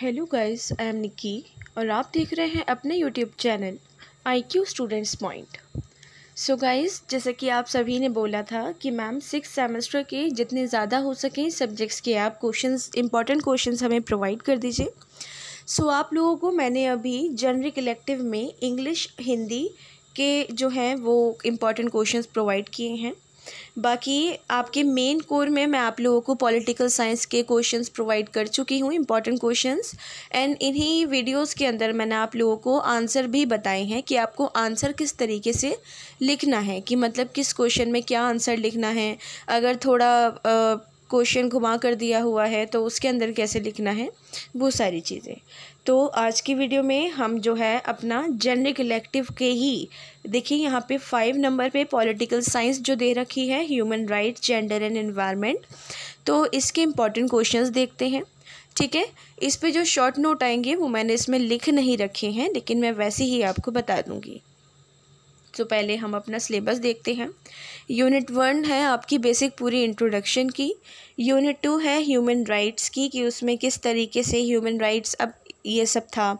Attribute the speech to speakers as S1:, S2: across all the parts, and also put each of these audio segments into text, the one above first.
S1: Hello guys I am Nikki और आप देख रहे हैं अपने YouTube channel I Q students point so guys जैसे कि आप सभी ने बोला था कि मैम सिक्स सेमेस्टर के जितने ज़्यादा हो सकें सब्जेक्ट्स के आप क्वेश्चंस इंपॉर्टेंट क्वेश्चंस हमें प्रोवाइड कर दीजिए सो so, आप लोगों को मैंने अभी जनरल कलेक्टिव में इंग्लिश हिंदी के जो हैं वो इम्पॉर्टेंट क्वेश्चन प्रोवाइड किए हैं बाकी आपके मेन कोर में मैं आप लोगों को पॉलिटिकल साइंस के क्वेश्चंस प्रोवाइड कर चुकी हूँ इंपॉर्टेंट क्वेश्चंस एंड इन्हीं वीडियोस के अंदर मैंने आप लोगों को आंसर भी बताए हैं कि आपको आंसर किस तरीके से लिखना है कि मतलब किस क्वेश्चन में क्या आंसर लिखना है अगर थोड़ा आ, क्वेश्चन घुमा कर दिया हुआ है तो उसके अंदर कैसे लिखना है वो सारी चीज़ें तो आज की वीडियो में हम जो है अपना जेनरिक इलेक्टिव के ही देखिए यहाँ पे फाइव नंबर पे पॉलिटिकल साइंस जो दे रखी है human right gender and environment तो इसके इम्पॉर्टेंट क्वेश्चंस देखते हैं ठीक है इस पर जो शॉर्ट नोट आएंगे वो मैंने इसमें लिख नहीं रखे हैं लेकिन मैं वैसे ही आपको बता दूँगी तो पहले हम अपना सिलेबस देखते हैं यूनिट वन है आपकी बेसिक पूरी इंट्रोडक्शन की यूनिट टू है ह्यूमन राइट्स की कि उसमें किस तरीके से ह्यूमन राइट्स अब ये सब था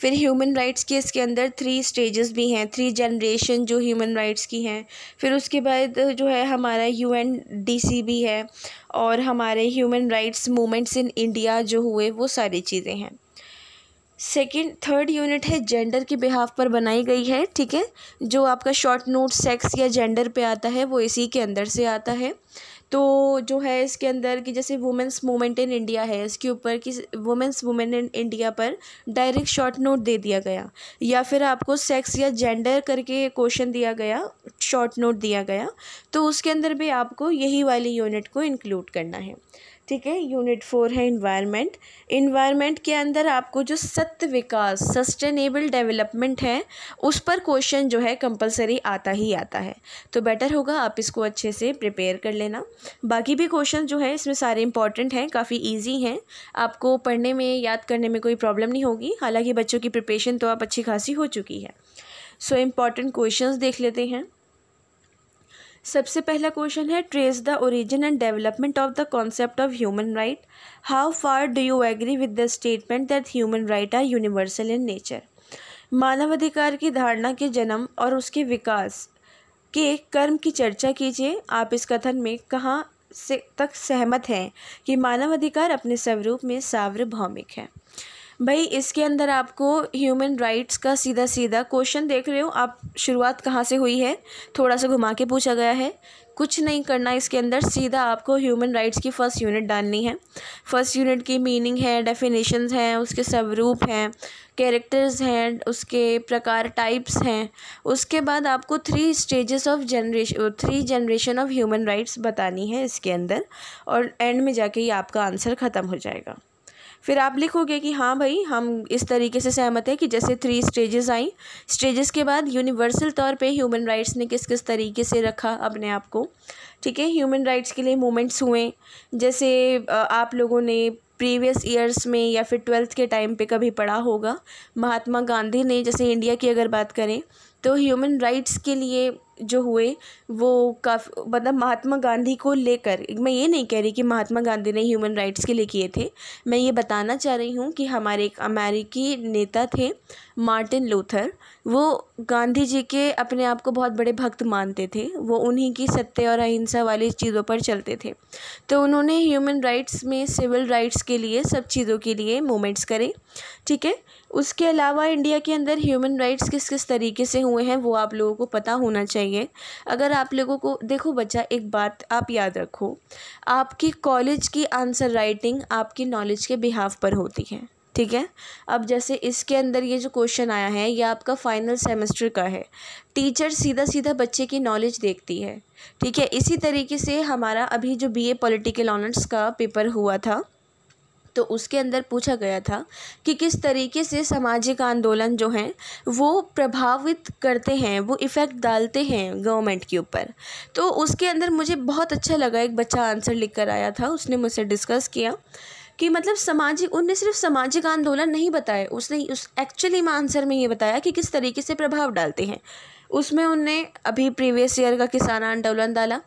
S1: फिर ह्यूमन राइट्स के इसके अंदर थ्री स्टेजेस भी हैं थ्री जनरेशन जो ह्यूमन राइट्स की हैं फिर उसके बाद जो है हमारा यू एन डी सी भी है और हमारे human rights movements in India जो हुए वो सारी चीज़ें हैं सेकेंड थर्ड यूनिट है जेंडर के बिहाफ पर बनाई गई है ठीक है जो आपका शॉर्ट नोट सेक्स या जेंडर पे आता है वो इसी के अंदर से आता है तो जो है इसके अंदर कि जैसे वुमेंस मूवमेंट इन इंडिया है इसके ऊपर कि वुमेंस वुमेन इन इंडिया पर डायरेक्ट शॉर्ट नोट दे दिया गया या फिर आपको सेक्स या जेंडर करके क्वेश्चन दिया गया शॉर्ट नोट दिया गया तो उसके अंदर भी आपको यही वाली यूनिट को इंक्लूड करना है ठीक है यूनिट फोर है इन्वायरमेंट इन्वायरमेंट के अंदर आपको जो सत्य विकास सस्टेनेबल डेवलपमेंट है उस पर क्वेश्चन जो है कंपलसरी आता ही आता है तो बेटर होगा आप इसको अच्छे से प्रिपेयर कर लेना बाकी भी क्वेश्चन जो है इसमें सारे इंपॉर्टेंट हैं काफ़ी ईजी हैं आपको पढ़ने में याद करने में कोई प्रॉब्लम नहीं होगी हालाँकि बच्चों की प्रिपेशन तो आप अच्छी खासी हो चुकी है सो इम्पॉर्टेंट क्वेश्चन देख लेते हैं सबसे पहला क्वेश्चन है trace the origin and development of the concept of human right how far do you agree with the statement that human right are universal in nature मानवाधिकार की धारणा के जन्म और उसके विकास के कर्म की चर्चा कीजिए आप इस कथन में कहाँ से तक सहमत हैं कि मानवाधिकार अपने स्वरूप में सार्वभौमिक है भाई इसके अंदर आपको ह्यूमन राइट्स का सीधा सीधा क्वेश्चन देख रहे हो आप शुरुआत कहाँ से हुई है थोड़ा सा घुमा के पूछा गया है कुछ नहीं करना इसके अंदर सीधा आपको ह्यूमन राइट्स की फ़र्स्ट यूनिट डालनी है फ़र्स्ट यूनिट की मीनिंग है डेफिनेशंस हैं उसके स्वरूप हैं कैरेक्टर्स हैं उसके प्रकार टाइप्स हैं उसके बाद आपको three stages of generation three generation of human rights बतानी है इसके अंदर और एंड में जाके ये आपका आंसर ख़त्म हो जाएगा फिर आप लिखोगे कि हाँ भाई हम इस तरीके से सहमत हैं कि जैसे थ्री स्टेजेस आई स्टेजेस के बाद यूनिवर्सल तौर पे ह्यूमन राइट्स ने किस किस तरीके से रखा अपने आप को ठीक है ह्यूमन राइट्स के लिए मूवमेंट्स हुए जैसे आप लोगों ने प्रीवियस ईयर्स में या फिर ट्वेल्थ के टाइम पे कभी पढ़ा होगा महात्मा गांधी ने जैसे इंडिया की अगर बात करें तो ह्यूमन राइट्स के लिए जो हुए वो काफ़ी मतलब महात्मा गांधी को लेकर मैं ये नहीं कह रही कि महात्मा गांधी ने ह्यूमन राइट्स के लिए किए थे मैं ये बताना चाह रही हूँ कि हमारे एक अमेरिकी नेता थे मार्टिन लूथर वो गांधी जी के अपने आप को बहुत बड़े भक्त मानते थे वो उन्हीं की सत्य और अहिंसा वाली चीज़ों पर चलते थे तो उन्होंने ह्यूमन राइट्स में सिविल राइट्स के लिए सब चीज़ों के लिए मूवमेंट्स करे ठीक है उसके अलावा इंडिया के अंदर ह्यूमन राइट्स किस किस तरीके से हुए हैं वो आप लोगों को पता होना चाहिए चाहिए अगर आप लोगों को देखो बच्चा एक बात आप याद रखो आपकी कॉलेज की आंसर राइटिंग आपकी नॉलेज के बिहाफ पर होती है ठीक है अब जैसे इसके अंदर ये जो क्वेश्चन आया है यह आपका फाइनल सेमेस्टर का है टीचर सीधा सीधा बच्चे की नॉलेज देखती है ठीक है इसी तरीके से हमारा अभी जो बीए पॉलिटिकल ऑनर्स का पेपर हुआ था तो उसके अंदर पूछा गया था कि किस तरीके से सामाजिक आंदोलन जो हैं वो प्रभावित करते हैं वो इफ़ेक्ट डालते हैं गवर्नमेंट के ऊपर तो उसके अंदर मुझे बहुत अच्छा लगा एक बच्चा आंसर लिख कर आया था उसने मुझसे डिस्कस किया कि मतलब सामाजिक उनने सिर्फ सामाजिक आंदोलन नहीं बताया उसने उस एक्चुअली में आंसर में ये बताया कि किस तरीके से प्रभाव डालते हैं उसमें उनने अभी प्रीवियस ईयर का किसान आंदोलन डाला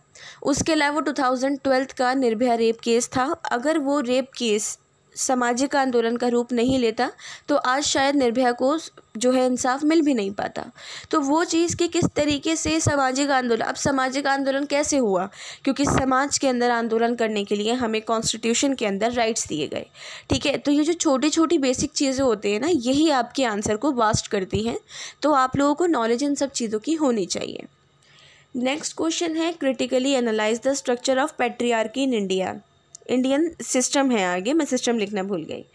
S1: उसके अलावा टू थाउजेंड ट्वेल्थ का निर्भया रेप केस था अगर वो रेप केस सामाजिक आंदोलन का रूप नहीं लेता तो आज शायद निर्भया को जो है इंसाफ मिल भी नहीं पाता तो वो चीज़ कि किस तरीके से सामाजिक आंदोलन अब सामाजिक आंदोलन कैसे हुआ क्योंकि समाज के अंदर आंदोलन करने के लिए हमें कॉन्स्टिट्यूशन के अंदर राइट्स दिए गए ठीक है तो ये जो छोटी छोटी बेसिक चीज़ें होती हैं ना यही आपके आंसर को वास्ट करती हैं तो आप लोगों को नॉलेज इन सब चीज़ों की होनी चाहिए नेक्स्ट क्वेश्चन है critically analyse the structure of patriarchy in India Indian system है आगे मैं सिस्टम लिखना भूल गई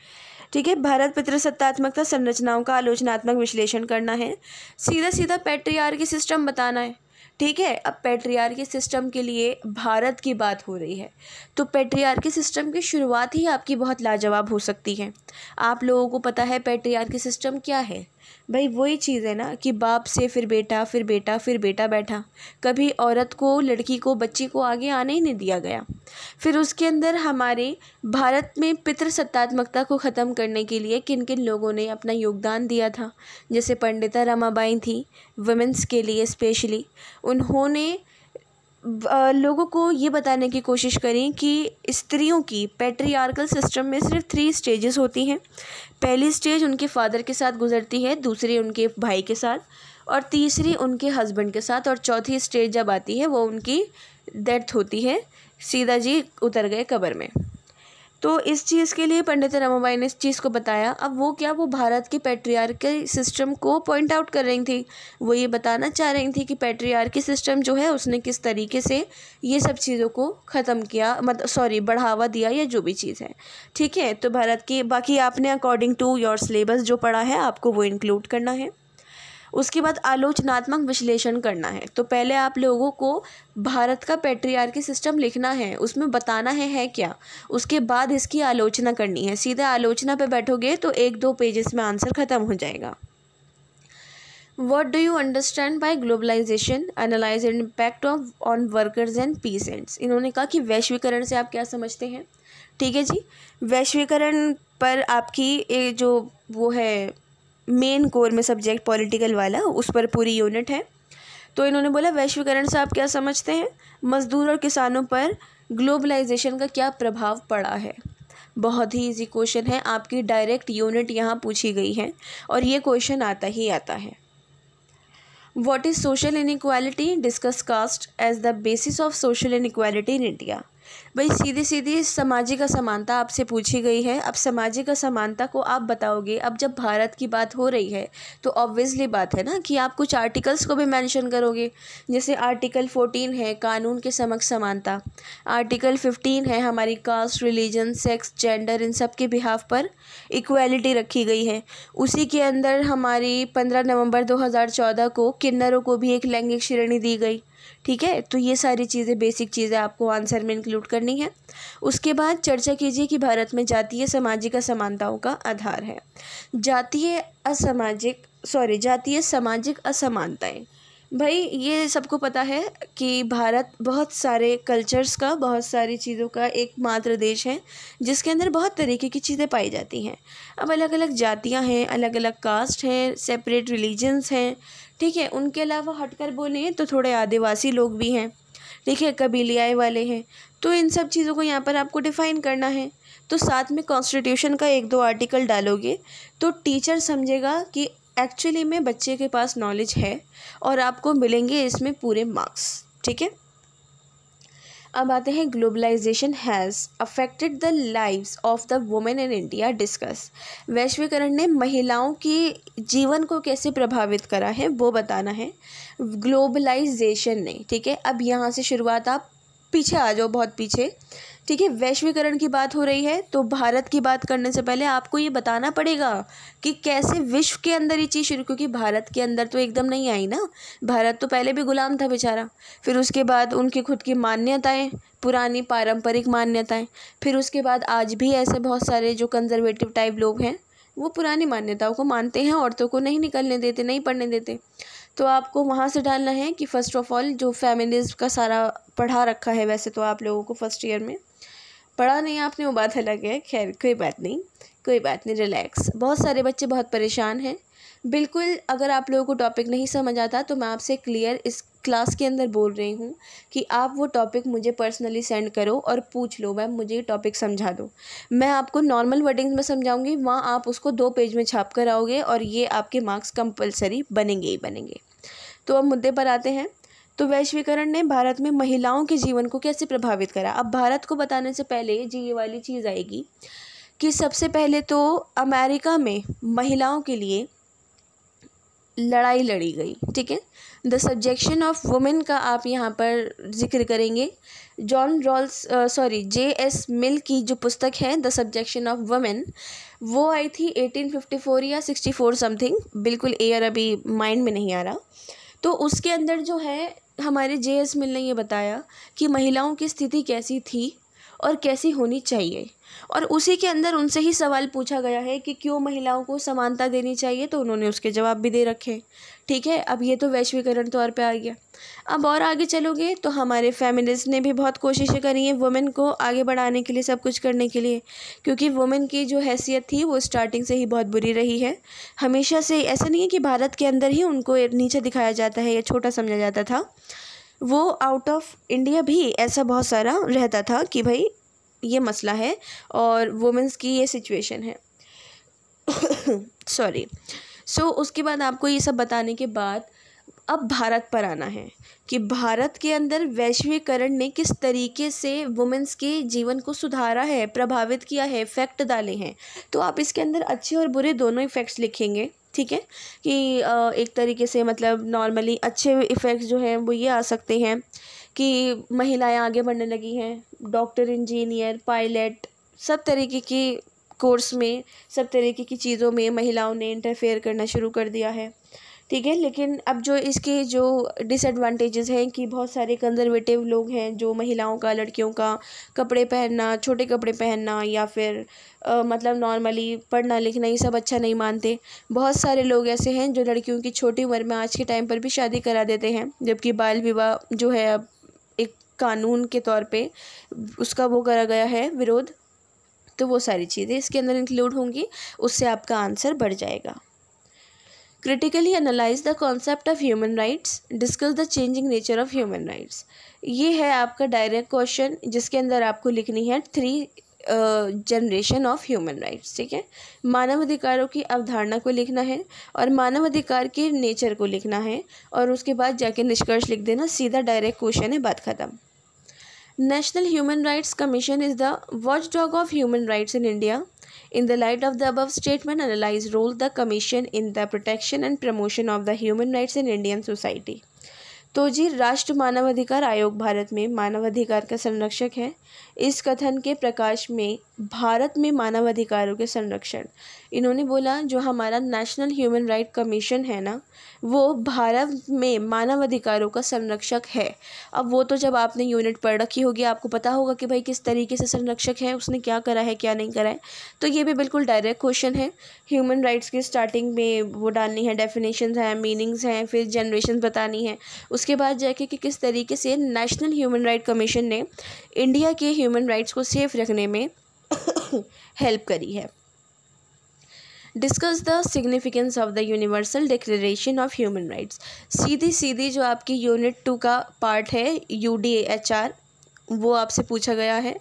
S1: ठीक है भारत पितृसत्तात्मकता संरचनाओं का आलोचनात्मक विश्लेषण करना है सीधा सीधा पैट्रियार की सिस्टम बताना है ठीक है अब पेट्रियार के सिस्टम के लिए भारत की बात हो रही है तो पेट्रीआर के सिस्टम की शुरुआत ही आपकी बहुत लाजवाब हो सकती है आप लोगों को पता है पेट्रीआर की सिस्टम क्या है भाई वही चीज़ है ना कि बाप से फिर बेटा फिर बेटा फिर बेटा बैठा कभी औरत को लड़की को बच्ची को आगे आने ही नहीं दिया गया फिर उसके अंदर हमारे भारत में पितृसत्तात्मकता को ख़त्म करने के लिए किन किन लोगों ने अपना योगदान दिया था जैसे पंडिता रमाबाई थी वुमेंस के लिए स्पेशली उन्होंने लोगों को ये बताने की कोशिश करें कि स्त्रियों की पेट्रियार्कल सिस्टम में सिर्फ थ्री स्टेजेस होती हैं पहली स्टेज उनके फादर के साथ गुजरती है दूसरी उनके भाई के साथ और तीसरी उनके हस्बैंड के साथ और चौथी स्टेज जब आती है वो उनकी डेथ होती है सीधा जी उतर गए कबर में तो इस चीज़ के लिए पंडित रमाबाई ने इस चीज़ को बताया अब वो क्या वो भारत के पैट्रियार्की सिस्टम को पॉइंट आउट कर रही थी वो ये बताना चाह रही थी कि की सिस्टम जो है उसने किस तरीके से ये सब चीज़ों को ख़त्म किया मतलब सॉरी बढ़ावा दिया या जो भी चीज़ है ठीक है तो भारत की बाकी आपने अकॉर्डिंग टू योर सिलेबस जो पढ़ा है आपको वो इंक्लूड करना है उसके बाद आलोचनात्मक विश्लेषण करना है तो पहले आप लोगों को भारत का पेट्रियार्की सिस्टम लिखना है उसमें बताना है है क्या उसके बाद इसकी आलोचना करनी है सीधे आलोचना पे बैठोगे तो एक दो पेजेस में आंसर ख़त्म हो जाएगा do you understand by globalisation analyse and impact of on workers and peasants इन्होंने कहा कि वैश्वीकरण से आप क्या समझते हैं ठीक है जी वैश्वीकरण पर आपकी जो वो है मेन कोर में सब्जेक्ट पॉलिटिकल वाला उस पर पूरी यूनिट है तो इन्होंने बोला वैश्वीकरण से आप क्या समझते हैं मज़दूर और किसानों पर ग्लोबलाइजेशन का क्या प्रभाव पड़ा है बहुत ही इजी क्वेश्चन है आपकी डायरेक्ट यूनिट यहाँ पूछी गई है और ये क्वेश्चन आता ही आता है what is social inequality discuss caste as the basis of social inequality in India भाई सीधी सीधी सामाजिक असमानता आपसे पूछी गई है अब सामाजिक असमानता को आप बताओगे अब जब भारत की बात हो रही है तो ऑब्वियसली बात है ना कि आप कुछ आर्टिकल्स को भी मेंशन करोगे जैसे आर्टिकल फ़ोर्टीन है कानून के समक्ष समानता आर्टिकल फिफ्टीन है हमारी कास्ट रिलीजन सेक्स जेंडर इन सब के बिहाफ पर इक्वेलिटी रखी गई है उसी के अंदर हमारी पंद्रह नवंबर दो को किन्नरों को भी एक लैंगिक श्रेणी दी गई ठीक है तो ये सारी चीज़ें बेसिक चीज़ें आपको आंसर में इंक्लूड करनी है उसके बाद चर्चा कीजिए कि भारत में जातीय सामाजिक असमानताओं का आधार है जातीय असामाजिक सॉरी जातीय सामाजिक असमानताएँ भाई ये सबको पता है कि भारत बहुत सारे कल्चर्स का बहुत सारी चीज़ों का एकमात्र देश है जिसके अंदर बहुत तरीके की चीज़ें पाई जाती हैं अब अलग अलग जातियां हैं अलग अलग कास्ट हैं सेपरेट रिलीजन्स हैं ठीक है उनके अलावा हटकर बोले तो थोड़े आदिवासी लोग भी हैं ठीक है कबीलियाए वाले हैं तो इन सब चीज़ों को यहाँ पर आपको डिफ़ाइन करना है तो साथ में कॉन्स्टिट्यूशन का एक दो आर्टिकल डालोगे तो टीचर समझेगा कि एक्चुअली में बच्चे के पास नॉलेज है और आपको मिलेंगे इसमें पूरे मार्क्स ठीक है अब आते हैं globalisation has affected the lives of the women in India discuss वैश्वीकरण ने महिलाओं के जीवन को कैसे प्रभावित करा है वो बताना है ग्लोबलाइजेशन ने ठीक है अब यहाँ से शुरुआत आप पीछे आ जाओ बहुत पीछे ठीक है वैश्वीकरण की बात हो रही है तो भारत की बात करने से पहले आपको ये बताना पड़ेगा कि कैसे विश्व के अंदर ये चीज़ शुरू क्योंकि भारत के अंदर तो एकदम नहीं आई ना भारत तो पहले भी गुलाम था बेचारा फिर उसके बाद उनकी खुद की मान्यताएं पुरानी पारंपरिक मान्यताएं फिर उसके बाद आज भी ऐसे बहुत सारे जो कंजर्वेटिव टाइप लोग हैं वो पुरानी मान्यताओं को मानते हैं औरतों को नहीं निकलने देते नहीं पढ़ने देते तो आपको वहाँ से डालना है कि फ़र्स्ट ऑफ़ ऑल जो फैमिलीज का सारा पढ़ा रखा है वैसे तो आप लोगों को फर्स्ट ईयर में पढ़ा नहीं आपने वो बात अलग है खैर कोई बात नहीं कोई बात नहीं रिलैक्स बहुत सारे बच्चे बहुत परेशान हैं बिल्कुल अगर आप लोगों को टॉपिक नहीं समझ आता तो मैं आपसे क्लियर इस क्लास के अंदर बोल रही हूँ कि आप वो टॉपिक मुझे पर्सनली सेंड करो और पूछ लो मैम मुझे ये टॉपिक समझा दो मैं आपको नॉर्मल वर्डिंग्स में समझाऊंगी वहाँ आप उसको दो पेज में छाप कर आओगे और ये आपके मार्क्स कंपलसरी बनेंगे ही बनेंगे तो अब मुद्दे पर आते हैं तो वैश्वीकरण ने भारत में महिलाओं के जीवन को कैसे प्रभावित करा अब भारत को बताने से पहले जी ये वाली चीज़ आएगी कि सबसे पहले तो अमेरिका में महिलाओं के लिए लड़ाई लड़ी गई ठीक है द सब्जेक्शन ऑफ वुमेन का आप यहाँ पर जिक्र करेंगे John Rawls sorry J S Mill की जो पुस्तक है द सब्जेक्शन ऑफ वुमेन वो आई थी 1854 या 64 समथिंग बिल्कुल एयर अभी माइंड में नहीं आ रहा तो उसके अंदर जो है हमारे जे एस मिल ने ये बताया कि महिलाओं की स्थिति कैसी थी और कैसी होनी चाहिए और उसी के अंदर उनसे ही सवाल पूछा गया है कि क्यों महिलाओं को समानता देनी चाहिए तो उन्होंने उसके जवाब भी दे रखे ठीक है अब ये तो वैश्वीकरण तौर पे आ गया अब और आगे चलोगे तो हमारे फैमिलीज़ ने भी बहुत कोशिशें करी हैं वुमेन को आगे बढ़ाने के लिए सब कुछ करने के लिए क्योंकि वुमेन की जो हैसियत थी वो स्टार्टिंग से ही बहुत बुरी रही है हमेशा से ऐसा नहीं है कि भारत के अंदर ही उनको नीचे दिखाया जाता है या छोटा समझा जाता था वो आउट ऑफ इंडिया भी ऐसा बहुत सारा रहता था कि भाई ये मसला है और वुमेंस की ये सिचुएशन है सॉरी सो so, उसके बाद आपको ये सब बताने के बाद अब भारत पर आना है कि भारत के अंदर वैश्वीकरण ने किस तरीके से वुमेंस के जीवन को सुधारा है प्रभावित किया है इफ़ेक्ट डाले हैं तो आप इसके अंदर अच्छे और बुरे दोनों इफ़ेक्ट्स लिखेंगे ठीक है कि एक तरीके से मतलब नॉर्मली अच्छे इफ़ेक्ट्स जो हैं वो ये आ सकते हैं कि महिलाएं आगे बढ़ने लगी हैं डॉक्टर इंजीनियर पायलट सब तरीके के कोर्स में सब तरीके की चीज़ों में महिलाओं ने इंटरफेयर करना शुरू कर दिया है ठीक है लेकिन अब जो इसके जो डिसएडवांटेजेस हैं कि बहुत सारे कंजर्वेटिव लोग हैं जो महिलाओं का लड़कियों का कपड़े पहनना छोटे कपड़े पहनना या फिर आ, मतलब नॉर्मली पढ़ना लिखना ये सब अच्छा नहीं मानते बहुत सारे लोग ऐसे हैं जो लड़कियों की छोटी उम्र में आज के टाइम पर भी शादी करा देते हैं जबकि बाल विवाह जो है अब कानून के तौर पे उसका वो करा गया है विरोध तो वो सारी चीज़ें इसके अंदर इंक्लूड होंगी उससे आपका आंसर बढ़ जाएगा critically analyse the concept of human rights discuss the changing nature of human rights ये है आपका डायरेक्ट क्वेश्चन जिसके अंदर आपको लिखनी है three generation of human rights ठीक है मानव अधिकारों की अवधारणा को लिखना है और मानव अधिकार के नेचर को लिखना है और उसके बाद जाके निष्कर्ष लिख देना सीधा डायरेक्ट क्वेश्चन है बात ख़त्म national human rights commission is the watchdog of human rights in India in the light of the above statement analyse role the commission in the protection and promotion of the human rights in Indian society तो जी राष्ट्र मानवाधिकार आयोग भारत में मानवाधिकार का संरक्षक है इस कथन के प्रकाश में भारत में मानवाधिकारों के संरक्षण इन्होंने बोला जो हमारा नेशनल ह्यूमन राइट कमीशन है ना वो भारत में मानवाधिकारों का संरक्षक है अब वो तो जब आपने यूनिट पढ़ रखी होगी आपको पता होगा कि भाई किस तरीके से संरक्षक है उसने क्या करा है क्या नहीं करा है तो ये भी बिल्कुल डायरेक्ट क्वेश्चन है ह्यूमन राइट्स की स्टार्टिंग में वो डालनी है डेफिनेशन हैं मीनिंग्स हैं फिर जनरेशन बतानी है उसके बाद जाके कि किस तरीके से नेशनल ह्यूमन राइट कमीशन ने इंडिया के ह्यूमन राइट्स को सेफ़ रखने में हेल्प करी है discuss the significance of the universal declaration of human rights सीधी सीधी जो आपकी यूनिट टू का पार्ट है यू डी एच आर वो आपसे पूछा गया है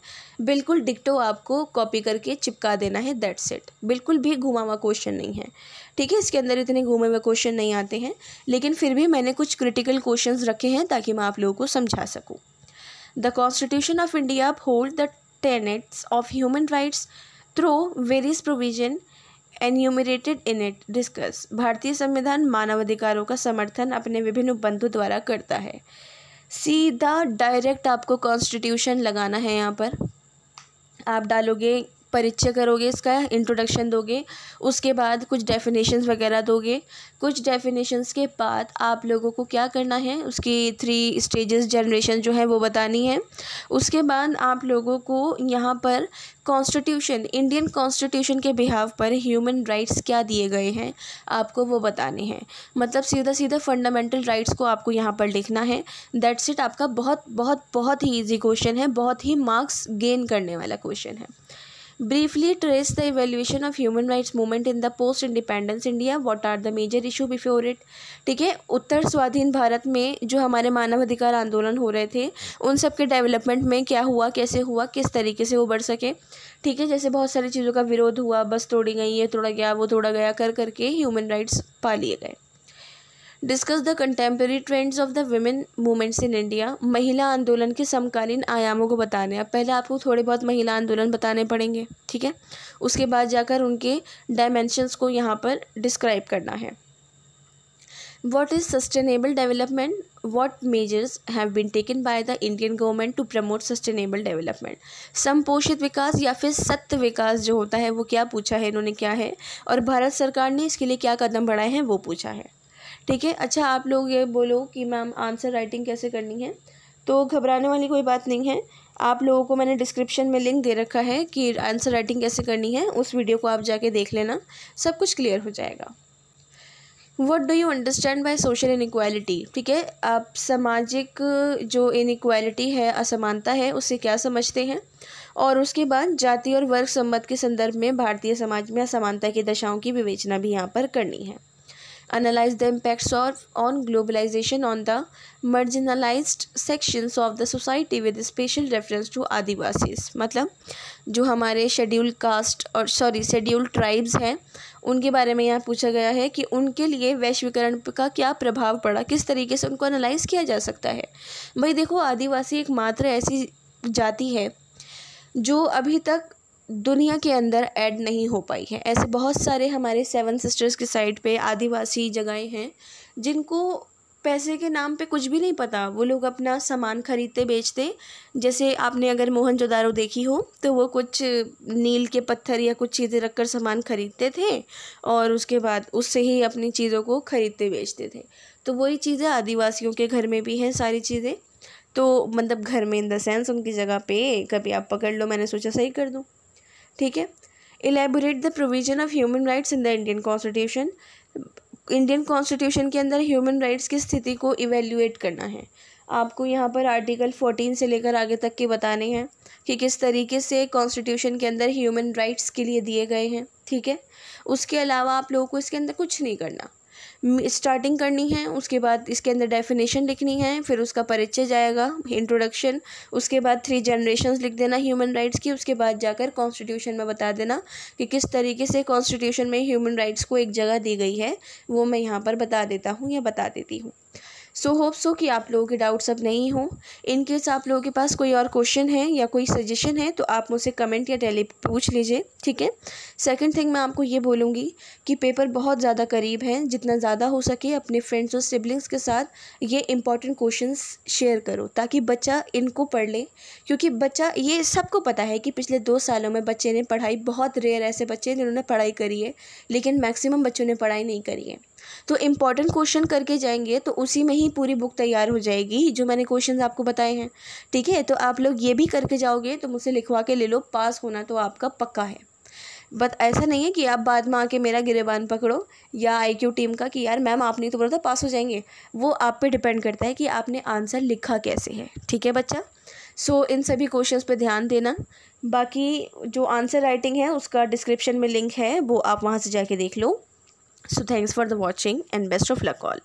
S1: बिल्कुल डिक्टो आपको कॉपी करके चिपका देना है दैट्स इट बिल्कुल भी घुमा हुआ क्वेश्चन नहीं है ठीक है इसके अंदर इतने घूमे हुए क्वेश्चन नहीं आते हैं लेकिन फिर भी मैंने कुछ क्रिटिकल क्वेश्चंस रखे हैं ताकि मैं आप लोगों को समझा सकूँ the constitution of India hold the tenets of human rights through various provision enumerated in it discuss भारतीय संविधान मानवाधिकारों का समर्थन अपने विभिन्न उपबंधों द्वारा करता है सीधा डायरेक्ट आपको कॉन्स्टिट्यूशन लगाना है यहाँ पर आप डालोगे परिचय करोगे इसका इंट्रोडक्शन दोगे उसके बाद कुछ डेफिनेशंस वगैरह दोगे कुछ डेफिनेशंस के बाद आप लोगों को क्या करना है उसकी थ्री स्टेजेस जनरेशन जो है वो बतानी है उसके बाद आप लोगों को यहाँ पर कॉन्स्टिट्यूशन इंडियन कॉन्स्टिट्यूशन के बिहाव पर ह्यूमन राइट्स क्या दिए गए हैं आपको वो बताने हैं मतलब सीधा सीधा फंडामेंटल राइट्स को आपको यहाँ पर लिखना है दैट्स इट आपका बहुत बहुत बहुत ही ईजी क्वेश्चन है बहुत ही मार्क्स गेन करने वाला क्वेश्चन है briefly trace the evaluation of human rights movement in the post independence india what are the major issue before it ठीक है उत्तर स्वाधीन भारत में जो हमारे मानवाधिकार आंदोलन हो रहे थे उन सब के डेवलपमेंट में क्या हुआ कैसे हुआ किस तरीके से वो बढ़ सके ठीक है जैसे बहुत सारी चीज़ों का विरोध हुआ बस तोड़ी गई ये तोड़ा गया वो तोड़ा गया कर करके ह्यूमन राइट्स पा लिए गए discuss the contemporary trends of the women movements in India महिला आंदोलन के समकालीन आयामों को बताने अब पहले आपको थोड़े बहुत महिला आंदोलन बताने पड़ेंगे ठीक है उसके बाद जाकर उनके डायमेंशंस को यहाँ पर डिस्क्राइब करना है what is sustainable development what measures have been taken by the Indian government to promote sustainable development समपोषित विकास या फिर सत्य विकास जो होता है वो क्या पूछा है इन्होंने क्या है और भारत सरकार ने इसके लिए क्या कदम बढ़ाए हैं वो पूछा है ठीक है अच्छा आप लोग ये बोलो कि मैम आंसर राइटिंग कैसे करनी है तो घबराने वाली कोई बात नहीं है आप लोगों को मैंने डिस्क्रिप्शन में लिंक दे रखा है कि आंसर राइटिंग कैसे करनी है उस वीडियो को आप जाके देख लेना सब कुछ क्लियर हो जाएगा what do you understand by social inequality ठीक है आप सामाजिक जो इनक्वालिटी है असमानता है उसे क्या समझते हैं और उसके बाद जाति और वर्ग संबंध के संदर्भ में भारतीय समाज में असमानता की दशाओं की विवेचना भी यहाँ पर करनी है analyze the impacts of on globalization on the marginalized sections of the society with special reference to आदिवासीज मतलब जो हमारे शेड्यूल कास्ट और सॉरी शेड्यूल ट्राइब्स हैं उनके बारे में यहाँ पूछा गया है कि उनके लिए वैश्वीकरण का क्या प्रभाव पड़ा किस तरीके से उनको एनालाइज किया जा सकता है भाई देखो आदिवासी एक मात्र ऐसी जाति है जो अभी तक दुनिया के अंदर ऐड नहीं हो पाई है ऐसे बहुत सारे हमारे सेवन सिस्टर्स के साइड पे आदिवासी जगहें हैं जिनको पैसे के नाम पे कुछ भी नहीं पता वो लोग अपना सामान खरीदते बेचते जैसे आपने अगर मोहन जोदारो देखी हो तो वो कुछ नील के पत्थर या कुछ चीज़ें रखकर सामान खरीदते थे और उसके बाद उससे ही अपनी चीज़ों को खरीदते बेचते थे तो वही चीज़ें आदिवासियों के घर में भी हैं सारी चीज़ें तो मतलब घर में इन द सेंस उनकी जगह पे कभी आप पकड़ लो मैंने सोचा सही कर दूँ ठीक है elaborate the provision of human rights in the Indian constitution Indian constitution के अंदर ह्यूमन राइट्स की स्थिति को इवेल्यूएट करना है आपको यहाँ पर आर्टिकल फोर्टीन से लेकर आगे तक के बताने हैं कि किस तरीके से कॉन्स्टिट्यूशन के अंदर ह्यूमन राइट्स के लिए दिए गए हैं ठीक है उसके अलावा आप लोगों को इसके अंदर कुछ नहीं करना स्टार्टिंग करनी है उसके बाद इसके अंदर डेफिनेशन लिखनी है फिर उसका परिचय जाएगा इंट्रोडक्शन उसके बाद थ्री जनरेशन लिख देना ह्यूमन राइट्स की उसके बाद जाकर कॉन्स्टिट्यूशन में बता देना कि किस तरीके से कॉन्स्टिट्यूशन में ह्यूमन राइट्स को एक जगह दी गई है वो मैं यहाँ पर बता देता हूँ या बता देती हूँ सो होप सो कि आप लोगों के डाउट्स अब नहीं हो इन केस आप लोगों के पास कोई और क्वेश्चन है या कोई सजेशन है तो आप मुझसे कमेंट या टेली पूछ लीजिए ठीक है सेकंड थिंग मैं आपको ये बोलूँगी कि पेपर बहुत ज़्यादा करीब हैं जितना ज़्यादा हो सके अपने फ्रेंड्स और सिबलिंग्स के साथ ये इंपॉर्टेंट क्वेश्चन शेयर करो ताकि बच्चा इनको पढ़ ले क्योंकि बच्चा ये सबको पता है कि पिछले दो सालों में बच्चे ने पढ़ाई बहुत रेयर ऐसे बच्चे हैं जिन्होंने पढ़ाई करी है लेकिन मैक्सिमम बच्चों ने पढ़ाई नहीं करी है तो इम्पॉर्टेंट क्वेश्चन करके जाएंगे तो उसी में ही पूरी बुक तैयार हो जाएगी जो मैंने क्वेश्चन आपको बताए हैं ठीक है तो आप लोग ये भी करके जाओगे तो मुझसे लिखवा के ले लो पास होना तो आपका पक्का है बट ऐसा नहीं है कि आप बाद में आके मेरा गिरेबान पकड़ो या आईक्यू टीम का कि यार मैम आपने तो बोला था पास हो जाएंगे वो आप पे डिपेंड करता है कि आपने आंसर लिखा कैसे है ठीक है बच्चा सो so, इन सभी क्वेश्चंस पे ध्यान देना बाकी जो आंसर राइटिंग है उसका डिस्क्रिप्शन में लिंक है वो आप वहाँ से जाके देख लो So thanks for the watching and best of luck all.